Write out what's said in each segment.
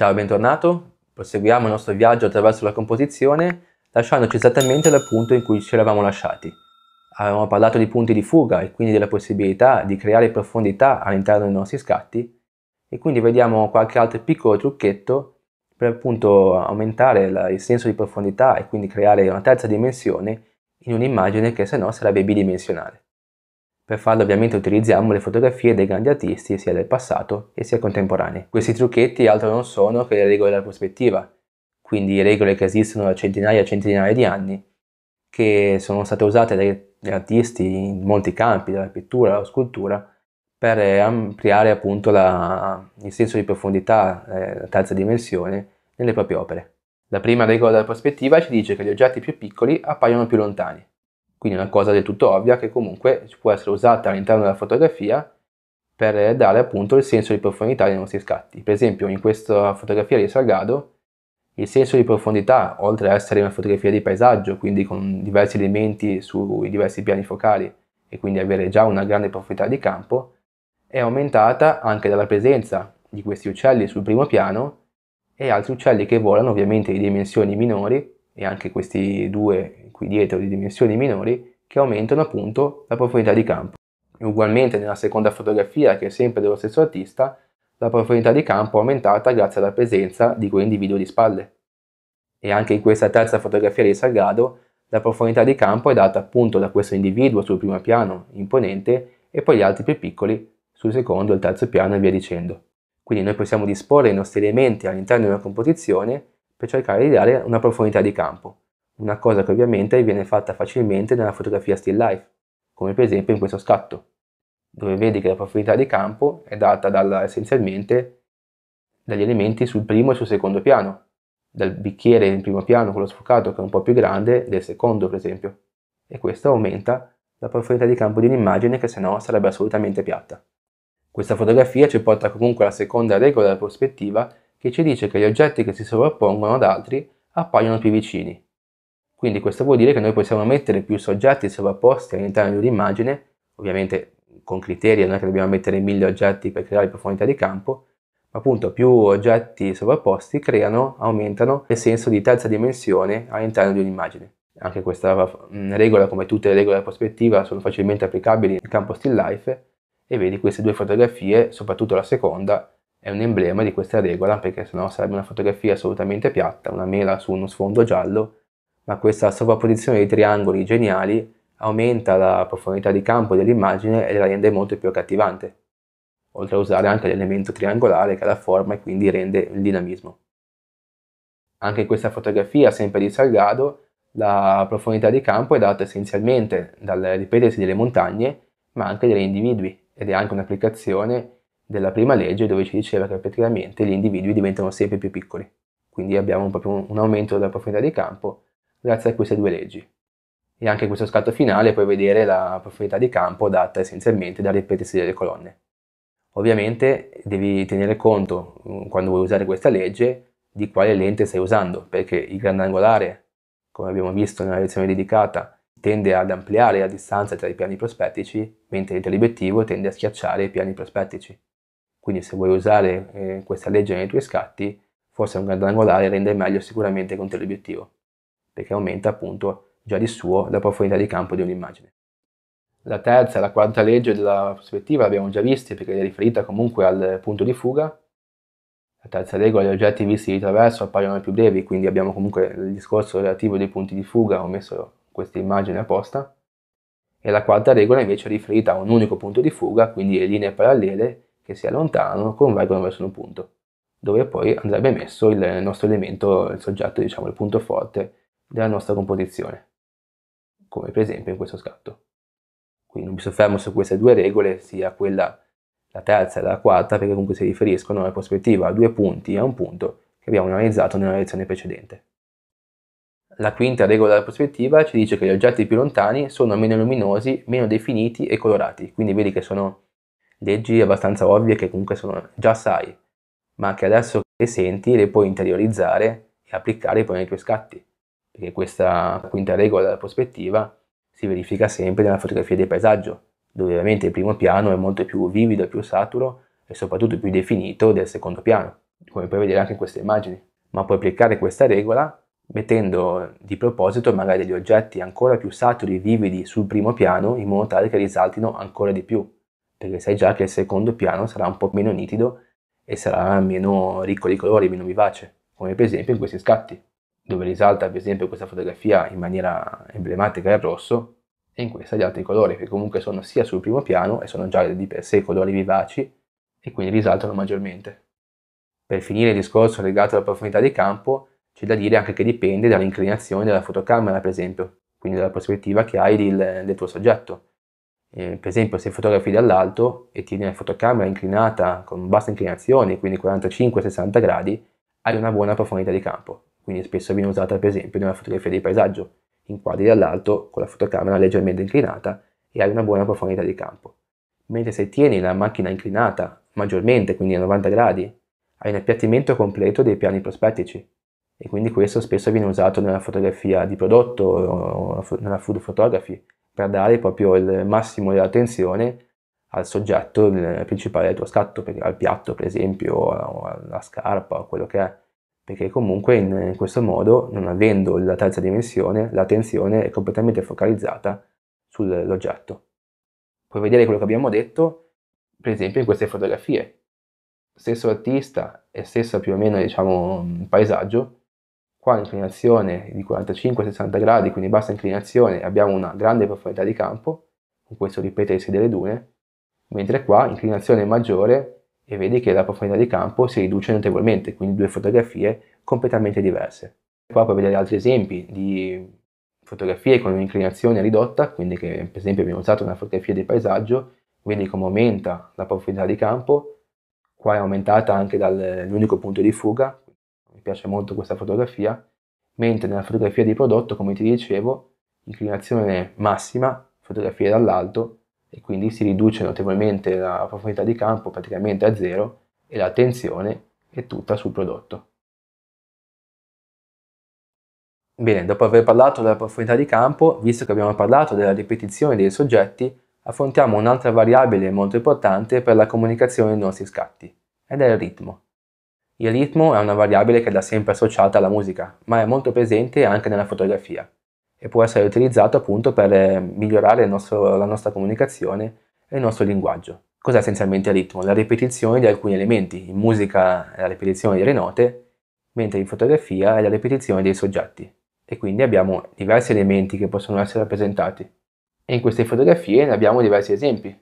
Ciao e bentornato, proseguiamo il nostro viaggio attraverso la composizione lasciandoci esattamente dal punto in cui ci eravamo lasciati. Avevamo parlato di punti di fuga e quindi della possibilità di creare profondità all'interno dei nostri scatti e quindi vediamo qualche altro piccolo trucchetto per appunto aumentare la, il senso di profondità e quindi creare una terza dimensione in un'immagine che se no sarebbe bidimensionale. Per farlo ovviamente utilizziamo le fotografie dei grandi artisti sia del passato e sia contemporanei. Questi trucchetti altro non sono che le regole della prospettiva, quindi regole che esistono da centinaia e centinaia di anni, che sono state usate dagli artisti in molti campi, dalla pittura alla scultura, per eh, ampliare appunto la, il senso di profondità, eh, la terza dimensione, nelle proprie opere. La prima regola della prospettiva ci dice che gli oggetti più piccoli appaiono più lontani, quindi una cosa del tutto ovvia che comunque può essere usata all'interno della fotografia per dare appunto il senso di profondità dei nostri scatti. Per esempio in questa fotografia di Salgado il senso di profondità, oltre ad essere una fotografia di paesaggio, quindi con diversi elementi sui diversi piani focali e quindi avere già una grande profondità di campo, è aumentata anche dalla presenza di questi uccelli sul primo piano e altri uccelli che volano ovviamente di dimensioni minori e anche questi due qui dietro di dimensioni minori che aumentano appunto la profondità di campo. Ugualmente nella seconda fotografia, che è sempre dello stesso artista, la profondità di campo è aumentata grazie alla presenza di quell'individuo di spalle. E anche in questa terza fotografia di Salgado, la profondità di campo è data appunto da questo individuo sul primo piano, imponente, e poi gli altri più piccoli sul secondo, il terzo piano e via dicendo. Quindi noi possiamo disporre i nostri elementi all'interno di una composizione per cercare di dare una profondità di campo, una cosa che ovviamente viene fatta facilmente nella fotografia still life, come per esempio in questo scatto, dove vedi che la profondità di campo è data dalla, essenzialmente dagli elementi sul primo e sul secondo piano, dal bicchiere in primo piano, con lo sfocato che è un po' più grande, del secondo per esempio, e questo aumenta la profondità di campo di un'immagine che se no sarebbe assolutamente piatta. Questa fotografia ci porta comunque alla seconda regola della prospettiva, che ci dice che gli oggetti che si sovrappongono ad altri appaiono più vicini. Quindi questo vuol dire che noi possiamo mettere più soggetti sovrapposti all'interno di un'immagine, ovviamente con criteri, non è che dobbiamo mettere mille oggetti per creare profondità di campo, ma appunto più oggetti sovrapposti creano, aumentano il senso di terza dimensione all'interno di un'immagine. Anche questa mm, regola, come tutte le regole della prospettiva, sono facilmente applicabili nel campo still life e vedi queste due fotografie, soprattutto la seconda, è un emblema di questa regola perché sennò sarebbe una fotografia assolutamente piatta, una mela su uno sfondo giallo, ma questa sovrapposizione di triangoli geniali aumenta la profondità di campo dell'immagine e la rende molto più accattivante, oltre a usare anche l'elemento triangolare che ha la forma e quindi rende il dinamismo. Anche in questa fotografia, sempre di Salgado, la profondità di campo è data essenzialmente dal ripetersi delle montagne, ma anche degli individui, ed è anche un'applicazione della prima legge dove ci diceva che praticamente gli individui diventano sempre più piccoli. Quindi abbiamo proprio un, aumento della profondità di campo grazie a queste due leggi. E anche questo scatto finale puoi vedere la profondità di campo data essenzialmente dal ripetersi delle colonne. Ovviamente devi tenere conto, mm, quando vuoi usare questa legge, di quale lente stai usando, perché il grandangolare, come abbiamo visto nella lezione dedicata, tende ad ampliare la distanza tra i piani prospettici, mentre il teleobiettivo tende a schiacciare i piani prospettici. Quindi se vuoi usare eh, questa legge nei tuoi scatti, forse un grandangolare rende meglio sicuramente con te l'obiettivo, perché aumenta appunto già di suo la profondità di campo di un'immagine. La terza e la quarta legge della prospettiva l'abbiamo già vista perché è riferita comunque al punto di fuga. La terza regola, gli oggetti visti di traverso appaiono più brevi, quindi abbiamo comunque il discorso relativo dei punti di fuga, ho messo questa immagine apposta. E la quarta regola invece è riferita a un unico punto di fuga, quindi le linee parallele che si allontanano convergono verso un punto, dove poi andrebbe messo il nostro elemento, il soggetto, diciamo il punto forte della nostra composizione, come per esempio in questo scatto. Quindi non mi soffermo su queste due regole, sia quella la terza e la quarta, perché comunque si riferiscono alla prospettiva a due punti e a un punto che abbiamo analizzato nella lezione precedente. La quinta regola della prospettiva ci dice che gli oggetti più lontani sono meno luminosi, meno definiti e colorati, quindi vedi che sono leggi abbastanza ovvie che comunque sono, già sai, ma che adesso che senti le puoi interiorizzare e applicare poi nei tuoi scatti, perché questa quinta regola della prospettiva si verifica sempre nella fotografia del paesaggio, dove ovviamente il primo piano è molto più vivido, più saturo e soprattutto più definito del secondo piano, come puoi vedere anche in queste immagini. Ma puoi applicare questa regola mettendo di proposito magari degli oggetti ancora più saturi, e vividi sul primo piano, in modo tale che risaltino ancora di più perché sai già che il secondo piano sarà un po' meno nitido e sarà meno ricco di colori, meno vivace, come per esempio in questi scatti, dove risalta per esempio questa fotografia in maniera emblematica il rosso e in questa gli altri colori, che comunque sono sia sul primo piano e sono già di per sé colori vivaci e quindi risaltano maggiormente. Per finire il discorso legato alla profondità di campo, c'è da dire anche che dipende dall'inclinazione della fotocamera, per esempio, quindi dalla prospettiva che hai del, del tuo soggetto eh, per esempio se fotografi dall'alto e tieni la fotocamera inclinata con bassa inclinazione, quindi 45-60 gradi, hai una buona profondità di campo, quindi spesso viene usata per esempio nella fotografia di paesaggio, inquadri dall'alto con la fotocamera leggermente inclinata e hai una buona profondità di campo. Mentre se tieni la macchina inclinata maggiormente, quindi a 90 gradi, hai un appiattimento completo dei piani prospettici e quindi questo spesso viene usato nella fotografia di prodotto o nella food photography per dare proprio il massimo dell'attenzione al soggetto principale del tuo scatto, al piatto per esempio, alla scarpa o quello che è, perché comunque in, in questo modo, non avendo la terza dimensione, l'attenzione è completamente focalizzata sull'oggetto. Puoi vedere quello che abbiamo detto, per esempio, in queste fotografie. Stesso artista e stesso più o meno diciamo, paesaggio, qua l'inclinazione di 45-60 gradi, quindi bassa inclinazione, abbiamo una grande profondità di campo, con questo ripetersi delle dune, mentre qua inclinazione maggiore e vedi che la profondità di campo si riduce notevolmente, quindi due fotografie completamente diverse. Qua puoi vedere altri esempi di fotografie con un'inclinazione ridotta, quindi che per esempio abbiamo usato una fotografia di paesaggio, vedi come aumenta la profondità di campo, qua è aumentata anche dall'unico punto di fuga, mi piace molto questa fotografia, mentre nella fotografia di prodotto, come ti dicevo, inclinazione massima, fotografia dall'alto e quindi si riduce notevolmente la profondità di campo praticamente a zero e la tensione è tutta sul prodotto. Bene, dopo aver parlato della profondità di campo, visto che abbiamo parlato della ripetizione dei soggetti, affrontiamo un'altra variabile molto importante per la comunicazione dei nostri scatti, ed è il ritmo. Il ritmo è una variabile che è da sempre associata alla musica, ma è molto presente anche nella fotografia e può essere utilizzato appunto per eh, migliorare nostro, la nostra comunicazione e il nostro linguaggio. Cos'è essenzialmente il ritmo? La ripetizione di alcuni elementi. In musica è la ripetizione delle note, mentre in fotografia è la ripetizione dei soggetti. E quindi abbiamo diversi elementi che possono essere rappresentati. E in queste fotografie ne abbiamo diversi esempi.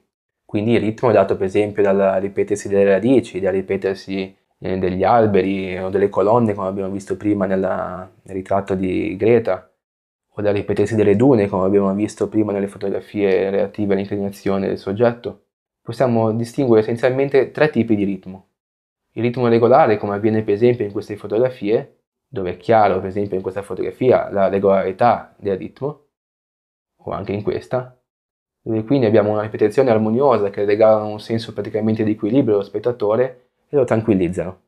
Quindi il ritmo è dato per esempio dal ripetersi delle radici, dal ripetersi eh, degli alberi o delle colonne, come abbiamo visto prima nella, nel ritratto di Greta, o dal ripetersi delle dune, come abbiamo visto prima nelle fotografie relative all'inclinazione del soggetto, possiamo distinguere essenzialmente tre tipi di ritmo. Il ritmo regolare, come avviene per esempio in queste fotografie, dove è chiaro per esempio in questa fotografia la regolarità del ritmo, o anche in questa, dove quindi abbiamo una ripetizione armoniosa che regala un senso praticamente di equilibrio allo spettatore e lo tranquillizzano.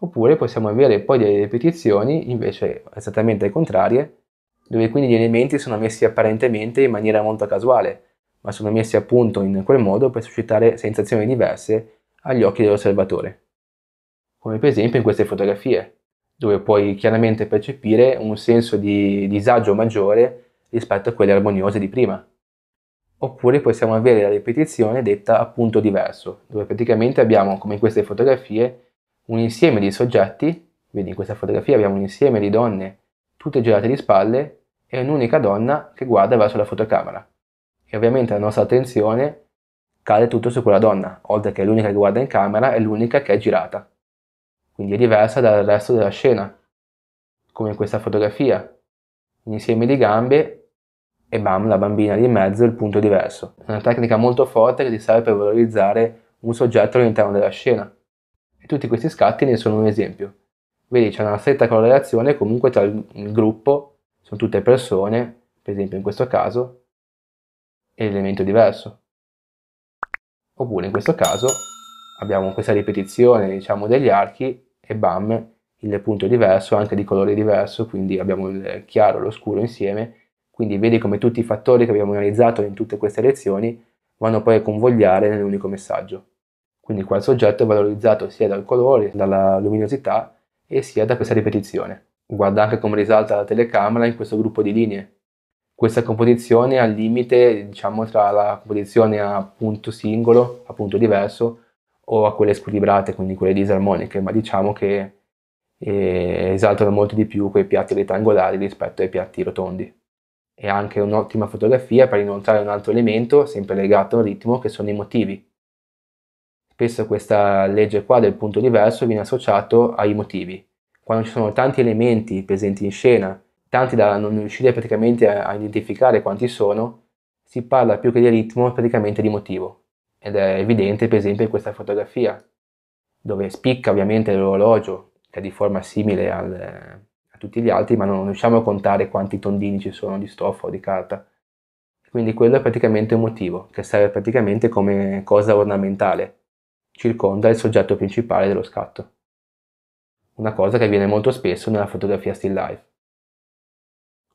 Oppure possiamo avere poi delle ripetizioni invece esattamente contrarie, dove quindi gli elementi sono messi apparentemente in maniera molto casuale, ma sono messi appunto in quel modo per suscitare sensazioni diverse agli occhi dell'osservatore. Come per esempio in queste fotografie, dove puoi chiaramente percepire un senso di disagio maggiore rispetto a quelle armoniose di prima oppure possiamo avere la ripetizione detta a punto diverso, dove praticamente abbiamo, come in queste fotografie, un insieme di soggetti, vedi in questa fotografia abbiamo un insieme di donne tutte girate di spalle e un'unica donna che guarda verso la fotocamera. E ovviamente la nostra attenzione cade tutto su quella donna, oltre che è l'unica che guarda in camera è l'unica che è girata. Quindi è diversa dal resto della scena, come in questa fotografia. Un insieme di gambe e bam, la bambina di mezzo, il punto diverso. È una tecnica molto forte che ti serve per valorizzare un soggetto all'interno della scena. E tutti questi scatti ne sono un esempio. Vedi, c'è una stretta correlazione comunque tra il, il gruppo, sono tutte persone, per esempio in questo caso, e l'elemento diverso. Oppure in questo caso abbiamo questa ripetizione, diciamo, degli archi e bam, il punto diverso, anche di colore diverso, quindi abbiamo il chiaro e lo scuro insieme quindi vedi come tutti i fattori che abbiamo analizzato in tutte queste lezioni vanno poi a convogliare nell'unico messaggio. Quindi qua il soggetto è valorizzato sia dal colore, dalla luminosità e sia da questa ripetizione. Guarda anche come risalta la telecamera in questo gruppo di linee. Questa composizione è al limite, diciamo, tra la composizione a punto singolo, a punto diverso, o a quelle squilibrate, quindi quelle disarmoniche, ma diciamo che eh, esaltano molto di più quei piatti rettangolari rispetto ai piatti rotondi e anche un'ottima fotografia per inoltrare un altro elemento, sempre legato al ritmo, che sono i motivi. Spesso questa legge qua del punto diverso viene associato ai motivi. Quando ci sono tanti elementi presenti in scena, tanti da non riuscire praticamente a, a identificare quanti sono, si parla più che di ritmo praticamente di motivo. Ed è evidente per esempio in questa fotografia, dove spicca ovviamente l'orologio, che è di forma simile al, a tutti gli altri, ma non riusciamo a contare quanti tondini ci sono di stoffa o di carta. Quindi quello è praticamente un motivo, che serve praticamente come cosa ornamentale, circonda il soggetto principale dello scatto. Una cosa che avviene molto spesso nella fotografia still life,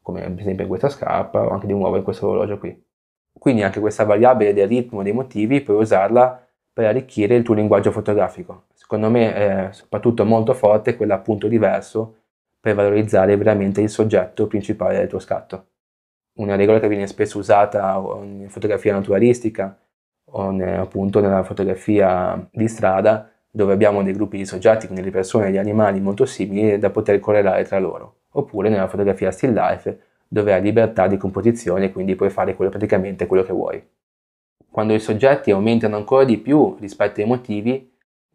come ad esempio in questa scarpa o anche di nuovo in questo orologio qui. Quindi anche questa variabile del ritmo dei motivi puoi usarla per arricchire il tuo linguaggio fotografico. Secondo me è soprattutto molto forte quella appunto diverso per valorizzare veramente il soggetto principale del tuo scatto. Una regola che viene spesso usata in fotografia naturalistica o ne, appunto nella fotografia di strada dove abbiamo dei gruppi di soggetti, quindi di persone e di animali molto simili da poter correlare tra loro, oppure nella fotografia still life dove hai libertà di composizione e quindi puoi fare quello, praticamente quello che vuoi. Quando i soggetti aumentano ancora di più rispetto ai motivi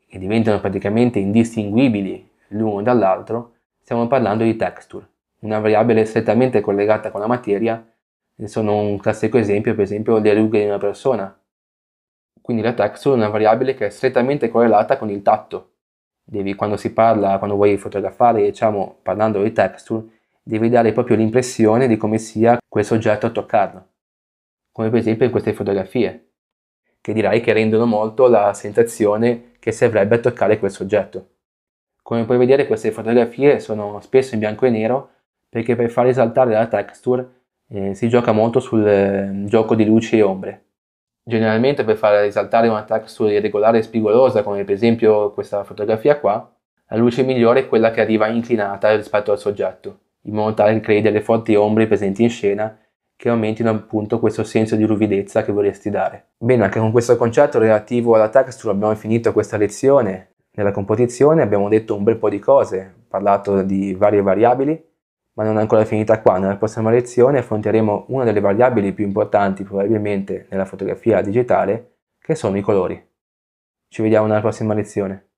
e diventano praticamente indistinguibili l'uno dall'altro, Stiamo parlando di texture, una variabile strettamente collegata con la materia. Eh, sono un classico esempio, per esempio, le rughe di una persona. Quindi la texture è una variabile che è strettamente correlata con il tatto. Devi, quando si parla, quando vuoi fotografare, diciamo, parlando di texture, devi dare proprio l'impressione di come sia quel soggetto a toccarlo. Come per esempio in queste fotografie, che direi che rendono molto la sensazione che si avrebbe a toccare quel soggetto. Come puoi vedere queste fotografie sono spesso in bianco e nero perché per far risaltare la texture eh, si gioca molto sul eh, gioco di luci e ombre. Generalmente per far risaltare una texture irregolare e spigolosa come per esempio questa fotografia qua, la luce migliore è quella che arriva inclinata rispetto al soggetto, in modo tale che crei delle forti ombre presenti in scena che aumentino appunto questo senso di ruvidezza che vorresti dare. Bene, anche con questo concetto relativo alla texture abbiamo finito questa lezione. Nella composizione abbiamo detto un bel po' di cose, parlato di varie variabili, ma non è ancora finita qua. Nella prossima lezione affronteremo una delle variabili più importanti probabilmente nella fotografia digitale, che sono i colori. Ci vediamo nella prossima lezione.